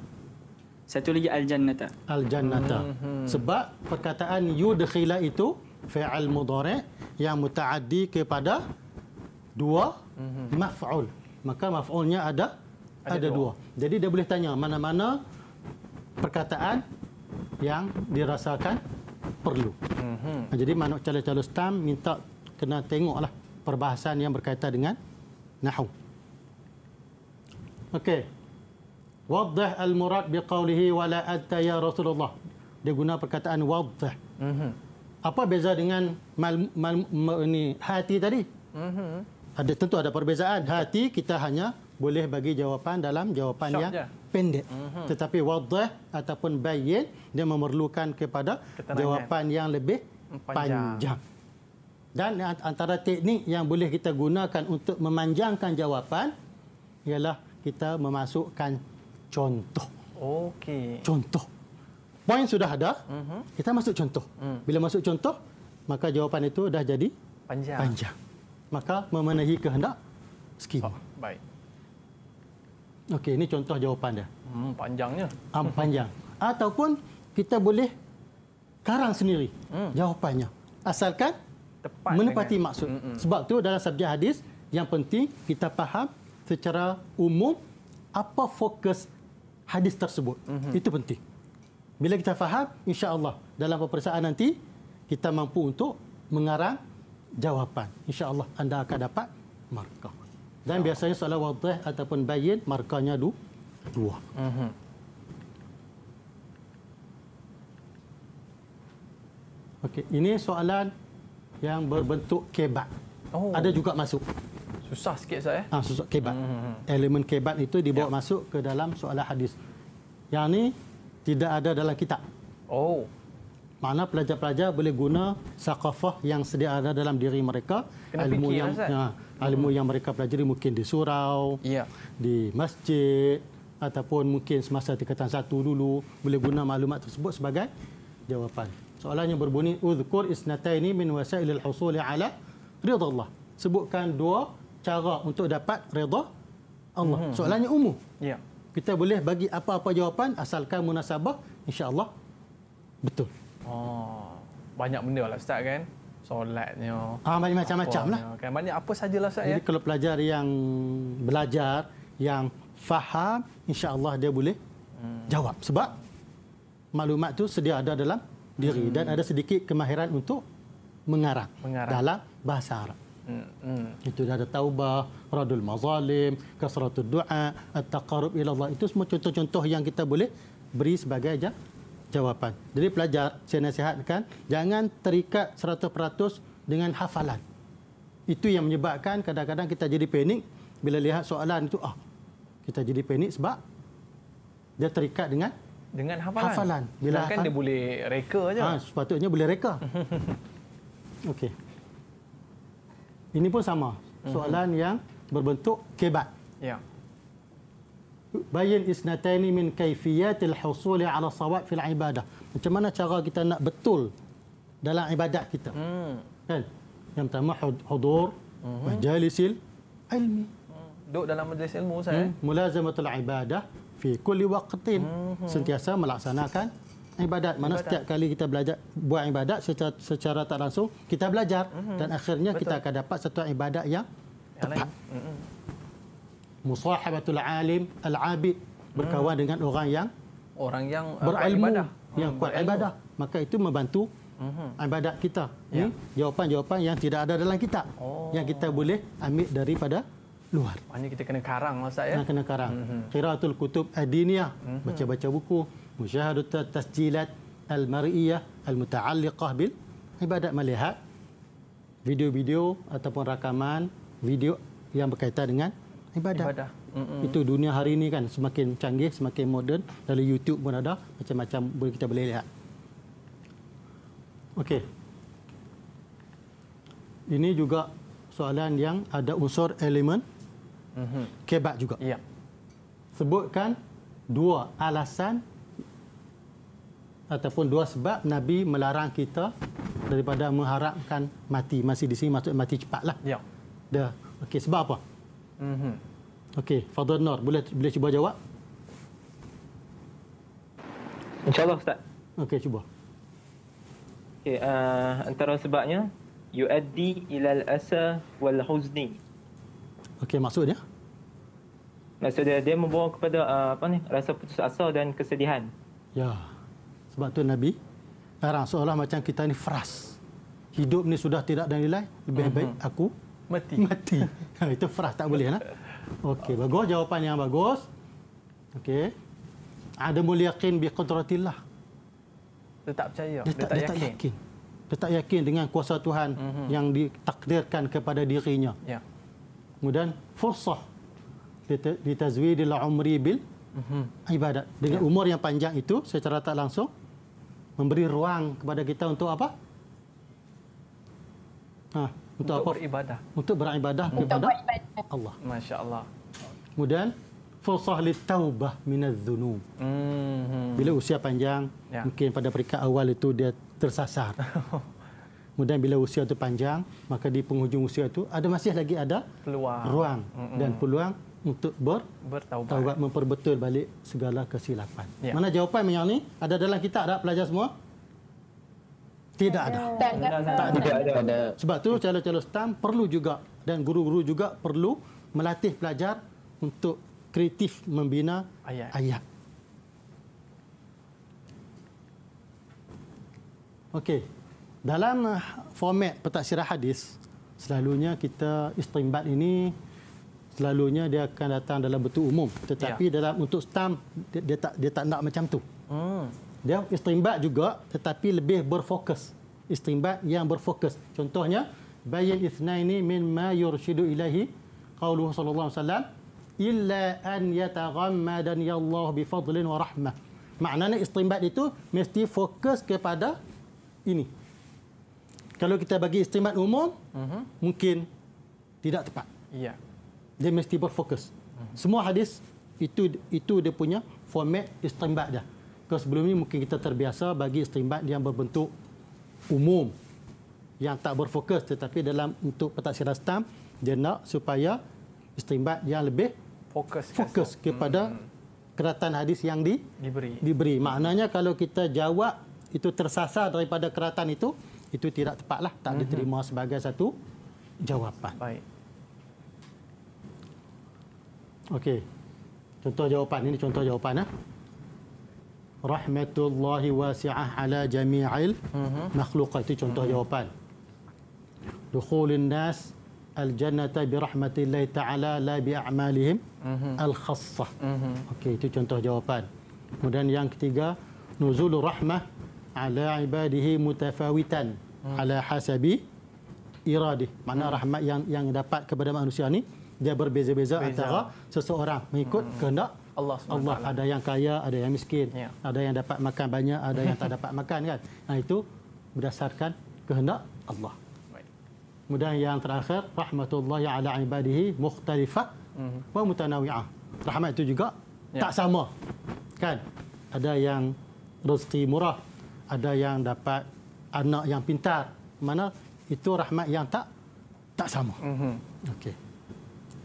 satu lagi al-jannata. Al-jannata. Mm-hmm. Sebab perkataan yudkhila itu fi'al mudhari' yang mutaaddi kepada dua mm-hmm. maf'ul. Maka maf'ulnya ada, ada ada dua. Jadi dia boleh tanya mana-mana perkataan yang dirasakan perlu. Mm-hmm. Jadi manuk calon-calon stam minta kena tengoklah perbahasan yang berkaitan dengan nahu. Okey. Waddah al-murad biqawlihi wala anta ya Rasulullah. Dia guna perkataan waddah. Mm-hmm apa beza dengan mal, mal, mal, ini, hati tadi? Mm-hmm. Ada tentu ada perbezaan. Hati kita hanya boleh bagi jawapan dalam jawapan Shock yang je. pendek. Mm-hmm. Tetapi wadah ataupun bayin dia memerlukan kepada Ketenangan. jawapan yang lebih panjang. panjang. Dan antara teknik yang boleh kita gunakan untuk memanjangkan jawapan ialah kita memasukkan contoh. Okey. Contoh poin sudah ada, mm-hmm. kita masuk contoh. Mm. Bila masuk contoh, maka jawapan itu dah jadi panjang. panjang. Maka memenuhi kehendak skim. Oh, baik. Okey, ini contoh jawapan dia. Hmm, panjangnya. Am ah, panjang. Ataupun kita boleh karang sendiri mm. jawapannya. Asalkan Tepat menepati dengan. maksud. Mm-mm. Hmm. Sebab tu dalam subjek hadis yang penting kita faham secara umum apa fokus hadis tersebut. hmm Itu penting. Bila kita faham, insya-Allah dalam peperiksaan nanti kita mampu untuk mengarang jawapan. Insya-Allah anda akan dapat markah. Dan biasanya soalan wadah ataupun bayin markahnya du dua. Mhm. Okey, ini soalan yang berbentuk kebat. Oh. Ada juga masuk. Susah sikit saya. Eh? Ah, ha, susah kebat. Mm-hmm. Mhm. Elemen kebat itu dibawa yep. Ya. masuk ke dalam soalan hadis. Yang ni tidak ada dalam kitab. Oh. Mana pelajar-pelajar boleh guna sakafah yang sedia ada dalam diri mereka, Kena ilmu fikir, yang ya, ilmu hmm. yang mereka pelajari mungkin di surau, yeah. di masjid ataupun mungkin semasa tingkatan satu dulu boleh guna maklumat tersebut sebagai jawapan. Soalannya berbunyi uzkur isnataini min wasailil husuli ala ridha Allah. Sebutkan dua cara untuk dapat redha Allah. Mhm. Soalannya umum. Ya kita boleh bagi apa-apa jawapan asalkan munasabah insya-Allah betul. Oh, banyak benda lah ustaz kan? Solatnya. Ah, banyak macam-macam lah. Kan? Banyak apa sajalah ustaz ya. Jadi kalau pelajar yang belajar yang faham insya-Allah dia boleh hmm. jawab sebab maklumat tu sedia ada dalam diri hmm. dan ada sedikit kemahiran untuk mengarang, mengarang. dalam bahasa Arab. Hmm, hmm. Itu ada taubah, radul mazalim, kasratul doa, taqarub ila Allah. Itu semua contoh-contoh yang kita boleh beri sebagai aja jawapan. Jadi pelajar, saya nasihatkan, jangan terikat 100% dengan hafalan. Itu yang menyebabkan kadang-kadang kita jadi panik bila lihat soalan itu, ah, kita jadi panik sebab dia terikat dengan dengan hafalan. hafalan. Bila Sedangkan dia boleh reka saja. Ah, ha, sepatutnya boleh reka. Okey. Ini pun sama. Soalan mm-hmm. yang berbentuk kebat. Ya. Bayin isnataini min kaifiyatil husuli ala sawab fil ibadah. Macam mana cara kita nak betul dalam ibadah kita? Hmm. Kan? Yang pertama hudur mm majalisil ilmi. Hmm. Duduk dalam majlis ilmu saya. Hmm. Eh? Mulazamatul ibadah fi kulli waqtin. Mhm. Sentiasa melaksanakan ibadat mana ibadat. setiap kali kita belajar buat ibadat secara, secara tak langsung kita belajar mm-hmm. dan akhirnya Betul. kita akan dapat satu ibadat yang, yang tepat. Mm-hmm. Musahabatul alim al-abid berkawan mm-hmm. dengan orang yang orang yang uh, berilmu yang hmm, kuat berilmu. ibadah maka itu membantu mm-hmm. ibadat kita. Ya. Jawapan-jawapan yang tidak ada dalam kita oh. yang kita boleh ambil daripada luar. Maknanya kita kena karang lah, Ustaz ya. Kena, kena karang. Mm-hmm. kutub ad-diniyah, mm-hmm. baca-baca buku musyahadat tasjilat al-mar'iyah al-muta'alliqah bil ibadat melihat video-video ataupun rakaman video yang berkaitan dengan ibadah. ibadah. Itu dunia hari ini kan semakin canggih, semakin moden. Dalam YouTube pun ada macam-macam boleh kita boleh lihat. Okey. Ini juga soalan yang ada unsur elemen mm kebat juga. Ya. Sebutkan dua alasan ataupun dua sebab Nabi melarang kita daripada mengharapkan mati masih di sini masuk mati cepatlah. Ya. Dah. Okey, sebab apa? Mhm. Okey, Father Nur, boleh boleh cuba jawab? InsyaAllah Ustaz. Okey, cuba. Okey, uh, antara sebabnya yuaddi al asa wal huzni. Okey, maksudnya? Maksudnya dia dia membawa kepada uh, apa ni? Rasa putus asa dan kesedihan. Ya. Sebab tu Nabi larang seolah macam kita ni fras. Hidup ni sudah tidak ada nilai, lebih mhm. baik aku mati. Mati. Ha, itu fras tak boleh lah. Okey, bagus jawapan yang bagus. Okey. Ada mul yakin bi qudratillah. Dia tak percaya, dia tak, dia tak yakin. yakin. Dia tak yakin dengan kuasa Tuhan mm-hmm. yang ditakdirkan kepada dirinya. Ya. Yeah. Kemudian fursah ditazwidil umri bil mhm. ibadat. Dengan yeah. umur yang panjang itu secara tak langsung memberi ruang kepada kita untuk apa? Ha, untuk, untuk apa? Beribadah. Untuk beribadah untuk kepada beribadah. Allah. Masya Allah. Kemudian fursah li taubah minaz zunub. Hmm. Bila usia panjang, ya. mungkin pada peringkat awal itu dia tersasar. Kemudian bila usia itu panjang, maka di penghujung usia itu ada masih lagi ada peluang ruang mm -mm. dan mhm. peluang untuk ber bertaubat memperbetul balik segala kesilapan. Ya. Mana jawapan yang ni? Ada dalam kitab tak pelajar semua? Tidak ada. Tak ada. Sebab tu calon-calon STAM perlu juga dan guru-guru juga perlu melatih pelajar untuk kreatif membina ayat. ayat. Okey. Dalam uh, format pentaksiran hadis, selalunya kita istimbat ini selalunya dia akan datang dalam bentuk umum tetapi ya. dalam untuk stamp dia, dia tak dia tak nak macam tu. Hmm. Dia istimbat juga tetapi lebih berfokus. Istimbat yang berfokus. Contohnya bayil ithnaini min ma yurshidu ilahi qauluhu sallallahu alaihi wasallam illa an yataghammadan ya Allah bi fadlin wa rahmah. Maknanya istimbat itu mesti fokus kepada ini. Kalau kita bagi istimbat umum, uh-huh. mungkin tidak tepat. Iya dia mesti berfokus. Semua hadis itu itu dia punya format istimbat dia. Kalau sebelum ini mungkin kita terbiasa bagi istimbat yang berbentuk umum yang tak berfokus tetapi dalam untuk petaksiran stamp dia nak supaya istimbat yang lebih fokus, fokus kepada hmm. keratan hadis yang di, diberi. diberi. Maknanya kalau kita jawab itu tersasar daripada keratan itu itu tidak tepatlah tak mhm. diterima sebagai satu jawapan. Baik. Okey. Contoh jawapan ini contoh jawapan eh. Rahmatullahi wasi'ah ala jami'il mm-hmm. makhluqat. Itu contoh mm-hmm. jawapan. Dukhulun nas al-jannata bi rahmatillahi ta'ala la bi a'malihim mm-hmm. al-khassah. Mm-hmm. Okey, itu contoh jawapan. Kemudian yang ketiga, nuzulur rahmah ala ibadihi mutafawitan mm-hmm. ala hasabi iradih. Makna mm-hmm. rahmat yang yang dapat kepada manusia ni dia berbeza-beza antara seseorang mengikut hmm. kehendak Allah, Allah. Ada yang kaya, ada yang miskin, ya. ada yang dapat makan banyak, ada yang tak dapat makan kan. Nah itu berdasarkan kehendak Allah. Mudah yang terakhir rahmatullah ya ala ibadihi mukhtalifah hmm. wa mutanawi'ah. Rahmat itu juga ya. tak sama. Kan? Ada yang rezeki murah, ada yang dapat anak yang pintar. Mana itu rahmat yang tak tak sama. Mm-hmm. Okey.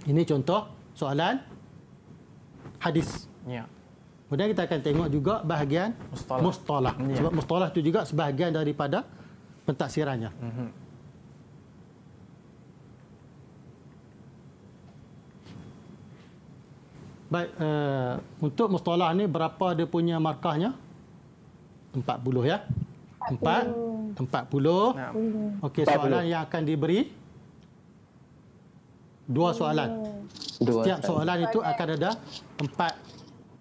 Ini contoh soalan hadis. Ya. Kemudian kita akan tengok juga bahagian mustalah. mustalah. Ya. Sebab mustalah itu juga sebahagian daripada pentaksirannya. Mm -hmm. Baik, uh, untuk mustalah ni berapa dia punya markahnya? 40 ya. 4 40. 40. Okey, soalan 40. yang akan diberi dua soalan. Oh. Dua Setiap soalan, soalan itu akan ada empat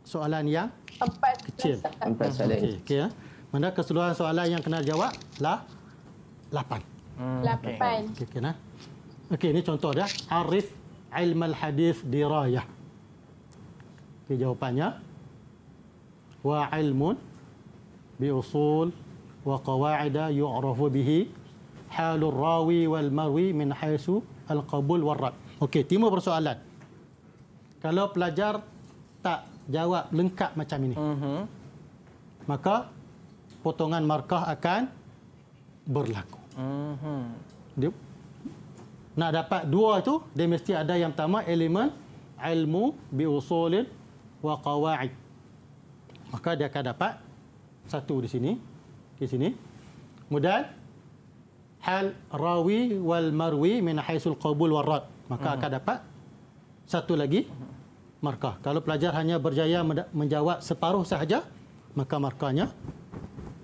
soalan yang empat kecil. Empat hmm, soalan. Okey, okay, ya. Mana keseluruhan soalan yang kena jawab? Lah, lapan. Hmm, lapan. Okey, okay, nah. okay, ini contoh dia. Arif ilmal hadis dirayah. Okay, jawapannya. Wa ilmun bi usul wa qawaida yu'rafu bihi halur rawi wal marwi min haisu al qabul wal rad. Okey, timbul persoalan. Kalau pelajar tak jawab lengkap macam ini, uh-huh. maka potongan markah akan berlaku. Uh-huh. Dia, nak dapat dua itu, dia mesti ada yang pertama, elemen ilmu biusulin wa qawaid. Maka dia akan dapat satu di sini, di sini. Kemudian, hal rawi wal marwi min haisul qabul warad maka uh akan dapat satu lagi markah. Kalau pelajar hanya berjaya menjawab separuh sahaja, maka markahnya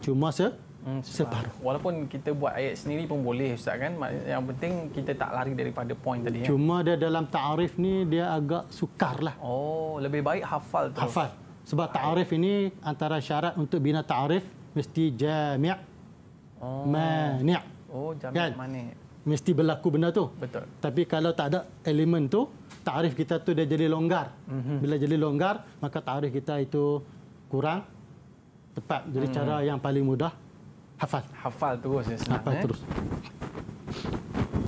cuma se hmm, separuh. Walaupun kita buat ayat sendiri pun boleh ustaz kan. Yang penting kita tak lari daripada poin tadi ya? Cuma ya? dia dalam ta'arif ni dia agak sukar lah. Oh, lebih baik hafal tu. Hafal. Sebab ta'arif ini antara syarat untuk bina ta'arif mesti jami' oh. mani'. Oh, jami' kan? mani' mesti berlaku benda tu. Betul. Tapi kalau tak ada elemen tu, tarif kita tu dia jadi longgar. Mm-hmm. Bila jadi longgar, maka tarif kita itu kurang tepat. Jadi mm-hmm. cara yang paling mudah hafal. Hafal terus ya senang. Hafal eh? terus.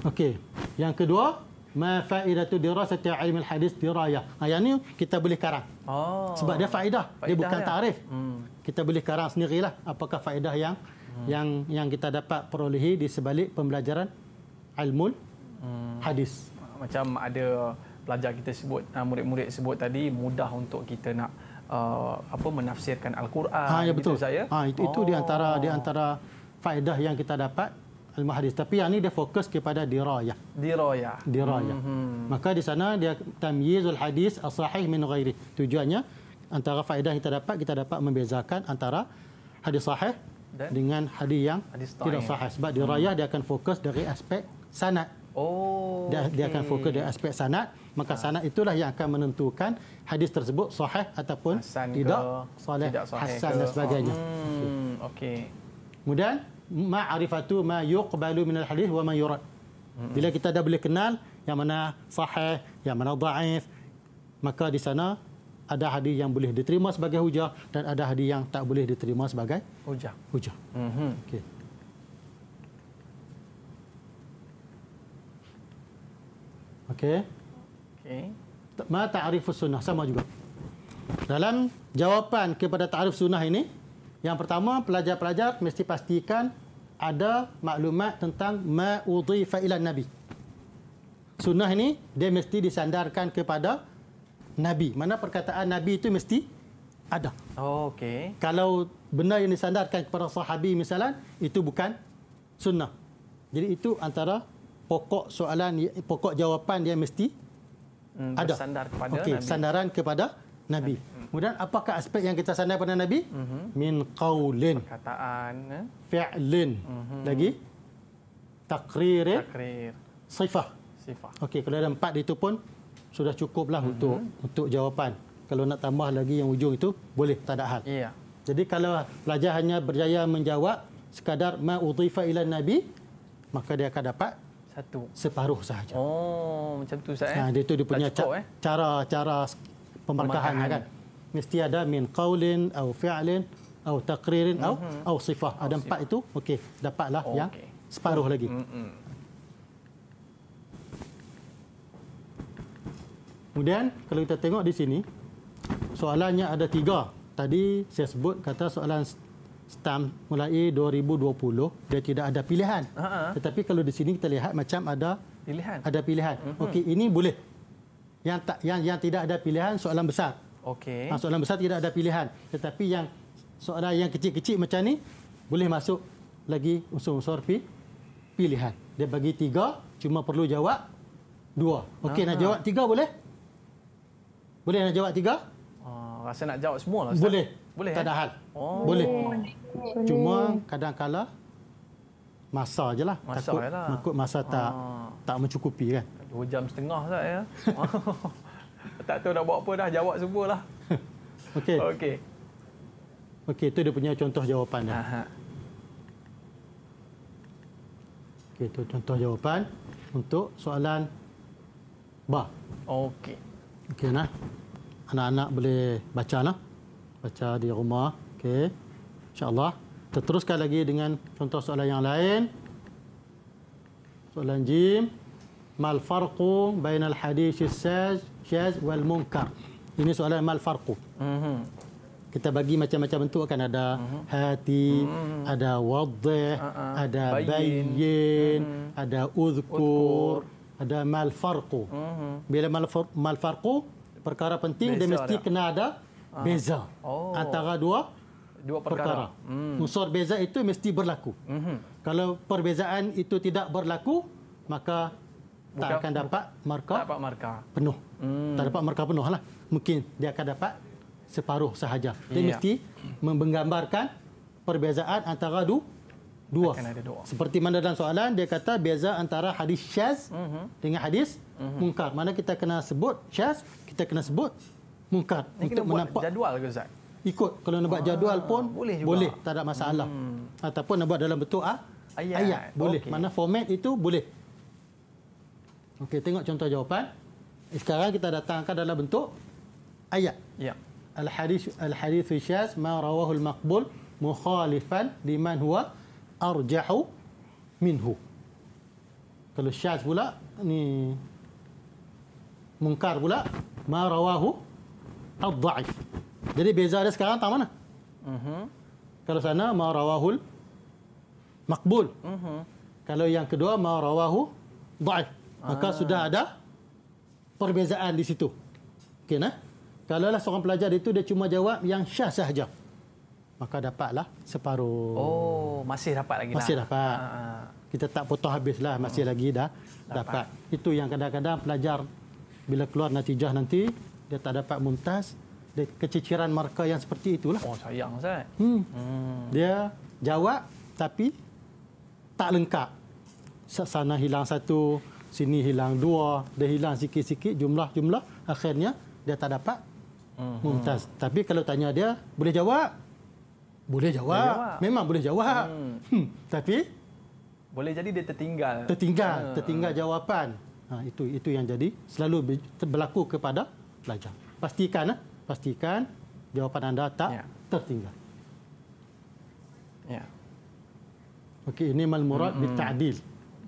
Okey. Yang kedua, ma faidatu dirasati ilmi hadis dirayah. Ha, yang ni kita boleh karang. Oh. Sebab dia faedah, faedah dia bukan ya? tarif. Mm. Kita boleh karang sendirilah apakah faedah yang hmm. yang yang kita dapat perolehi di sebalik pembelajaran ilmul hmm. hadis. Macam ada pelajar kita sebut, ah, murid-murid sebut tadi mudah untuk kita nak uh, apa menafsirkan al-Quran. Ha ya betul. Saya. Ha itu, itu oh. di antara di oh. antara faedah yang kita dapat ilmu hadis. Tapi yang ini dia fokus kepada dirayah. Dirayah. Dirayah. Hmm. Maka di sana dia tamyizul hadis as-sahih min ghairi. Tujuannya antara faedah yang kita dapat kita dapat membezakan antara hadis sahih dengan hadis yang hadis tidak sahih sebab dirayah hmm. dia akan fokus dari aspek sanat. Oh. Dia, okay. dia akan fokus dengan aspek sanat. Maka ha. sanat itulah yang akan menentukan hadis tersebut sahih ataupun Hasan tidak, ke, sahih Hasan dan sebagainya. Hmm, okey. Kemudian ma'rifatu ma yuqbalu min al-hadis wa ma yurad. Hmm. Bila kita dah boleh kenal yang mana sahih, yang mana dhaif, maka di sana ada hadis yang boleh diterima sebagai hujah dan ada hadis yang tak boleh diterima sebagai hujah. Hujah. Mm -hmm. Okey. Okey. Okey. Ma ta'rifus sunnah sama juga. Dalam jawapan kepada ta'rif sunnah ini, yang pertama pelajar-pelajar mesti pastikan ada maklumat tentang ma udhifa ila nabi. Sunnah ini dia mesti disandarkan kepada nabi. Mana perkataan nabi itu mesti ada. Oh, okey. Kalau benda yang disandarkan kepada sahabi misalnya itu bukan sunnah. Jadi itu antara pokok soalan ya, pokok jawapan dia mesti hmm, ada sandar kepada okay, nabi sandaran kepada nabi hmm. kemudian apakah aspek yang kita sandar pada nabi hmm. min qaulin perkataan ya. fi'lin hmm. lagi takrir takrir sifah sifah okey kalau ada empat itu pun sudah cukuplah hmm. untuk untuk jawapan kalau nak tambah lagi yang ujung itu boleh tak ada hal yeah. jadi kalau pelajar hanya berjaya menjawab sekadar ma udhifa ila nabi maka dia akan dapat satu. Separuh sahaja. Oh, macam tu Ustaz. Nah, Ha, eh? dia tu dia punya cara-cara eh? pemarkahan lah kan. Mesti ada min qawlin, au fi'lin, au taqririn, au, mm -hmm. au sifah. Ada empat itu, okey, dapatlah ya. okay. yang separuh mm -hmm. lagi. Kemudian, kalau kita tengok di sini, soalannya ada tiga. Tadi saya sebut kata soalan stamp mulai 2020 dia tidak ada pilihan. Uh-huh. Tetapi kalau di sini kita lihat macam ada pilihan. Ada pilihan. Uh-huh. Okey, ini boleh. Yang tak yang yang tidak ada pilihan soalan besar. Okey. Ha, soalan besar tidak ada pilihan. Tetapi yang soalan yang kecil-kecil macam ni boleh masuk lagi unsur-unsur pilihan. Dia bagi tiga, cuma perlu jawab dua. Okey, nak jawab tiga boleh? Boleh nak jawab tiga? Uh, rasa nak jawab semua lah. Boleh. Boleh, tak ada eh? hal. Oh. Boleh. Cuma kadang kala masa je lah. Masa takut, lah. takut masa ah. tak ha. tak mencukupi kan. Dua jam setengah sah ya. tak tahu nak buat apa dah, jawab semua lah. Okey. Okey. Okey, Tu dia punya contoh jawapan dia. Okey, itu contoh jawapan untuk soalan ba. Okey. Okey nah. Anak-anak boleh baca lah baca di rumah. Okey. InsyaAllah. Kita teruskan lagi dengan contoh soalan yang lain. Soalan jim. Mal farqu bainal hadithis syaz, syaz wal munkar. Ini soalan mal farqu. Mhm. Kita bagi macam-macam bentuk kan ada mhm. hati, mhm. ada wadih, ah, ah. ada bayin, ada uzkur, ada mal farqu. Bila mal farqu, perkara penting dia mesti kena ada Ah. beza oh. antara dua, dua perkara. Hmm. Unsur beza itu mesti berlaku. Hmm. Kalau perbezaan itu tidak berlaku, maka Buka, tak akan dapat markah, tak dapat markah. penuh. Hmm. Tak dapat markah penuh. Lah. Mungkin dia akan dapat separuh sahaja. Dia yeah. mesti menggambarkan perbezaan antara du, dua. dua. Seperti mana dalam soalan, dia kata beza antara hadis syaz mm-hmm. dengan hadis mm-hmm. mungkar. Mana kita kena sebut syaz, kita kena sebut Mukar Ini untuk kena menampak buat jadual ke Ustaz? Ikut kalau nak buat jadual ah, pun ah, boleh Boleh, tak ada masalah. Hmm. Ataupun nak buat dalam bentuk ah, ayat. ayat. Boleh. Okay. Mana format itu boleh. Okey, tengok contoh jawapan. Eh, sekarang kita datangkan dalam bentuk ayat. Ya. Al hadis al hadis syaz ma rawahu al maqbul mukhalifan liman huwa arjahu minhu. Kalau syaz pula ni mungkar pula ma rawahu Al-Da'if. Jadi beza dia sekarang tak mana? Uh-huh. Kalau sana, Ma'rawahul Maqbul. Uh-huh. Kalau yang kedua, Ma'rawahu Da'if. Maka uh-huh. sudah ada perbezaan di situ. Okey, nah? Kalau lah seorang pelajar itu, dia cuma jawab yang syah sahaja. Maka dapatlah separuh. Oh, masih dapat lagi lah. masih lah. dapat. Uh-huh. Kita tak potong habislah. Masih uh-huh. lagi dah dapat. dapat. Itu yang kadang-kadang pelajar bila keluar natijah nanti, dia tak dapat muntas, dia keciciran markah yang seperti itulah oh sayang ustaz hmm. hmm dia jawab tapi tak lengkap sana hilang satu sini hilang dua dia hilang sikit-sikit jumlah-jumlah akhirnya dia tak dapat hmm. mumtaz tapi kalau tanya dia boleh jawab boleh jawab. boleh jawab. Memang boleh jawab. Hmm. Hmm. Tapi boleh jadi dia tertinggal. Tertinggal, hmm. tertinggal jawapan. Ha itu itu yang jadi selalu berlaku kepada Pelajar, Pastikan, eh? pastikan jawapan anda tak yeah. tertinggal. Yeah. Okey, ini mal murad mm -hmm. bita'adil.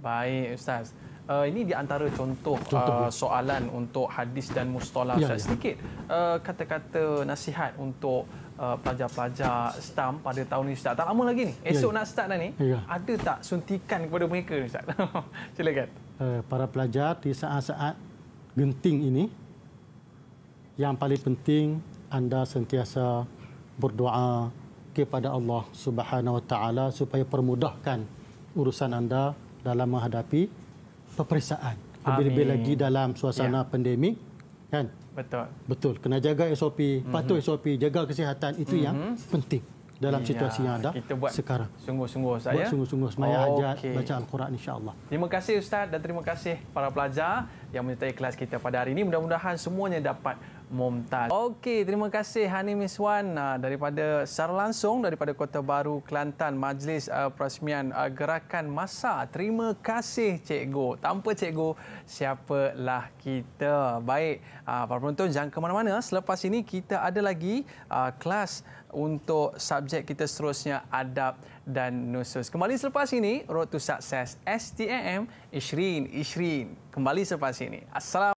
Baik, Ustaz. Uh, ini di antara contoh, contoh uh, soalan untuk hadis dan mustalah. Ya, ya. sedikit eh, kata-kata uh, nasihat untuk pelajar-pelajar uh, STAM pada tahun ini, Ustaz. Tak lama lagi ni. Esok ya, ya. nak start dah ni. Ya. Ada tak suntikan kepada mereka, Ustaz? Silakan. Uh, para pelajar di saat-saat genting ini, yang paling penting anda sentiasa berdoa kepada Allah Subhanahu Wa Taala supaya permudahkan urusan anda dalam menghadapi peperiksaan. Lebih-lebih lagi dalam suasana ya. pandemik kan? Betul. Betul. Kena jaga SOP, mhm. patuh mm-hmm. SOP, jaga kesihatan itu mm-hmm. yang mhm. penting dalam ya, situasi ya, yang ada kita buat sekarang. Sungguh-sungguh saya. Buat ya? sungguh-sungguh semaya oh, hajat okay. baca Al-Quran insya-Allah. Terima kasih ustaz dan terima kasih para pelajar yang menyertai kelas kita pada hari ini. Mudah-mudahan semuanya dapat Mumtaz. Okey, terima kasih Hani Miswan ah, daripada secara langsung daripada Kota Baru Kelantan Majlis ah, Perasmian ah, Gerakan Masa. Terima kasih cikgu. Tanpa cikgu, siapalah kita? Baik, para penonton jangan ke mana-mana. Selepas ini kita ada lagi kelas untuk subjek kita seterusnya adab dan nusus. Kembali selepas ini Road to Success STM Ishrin Ishrin. Kembali selepas ini. Assalamualaikum.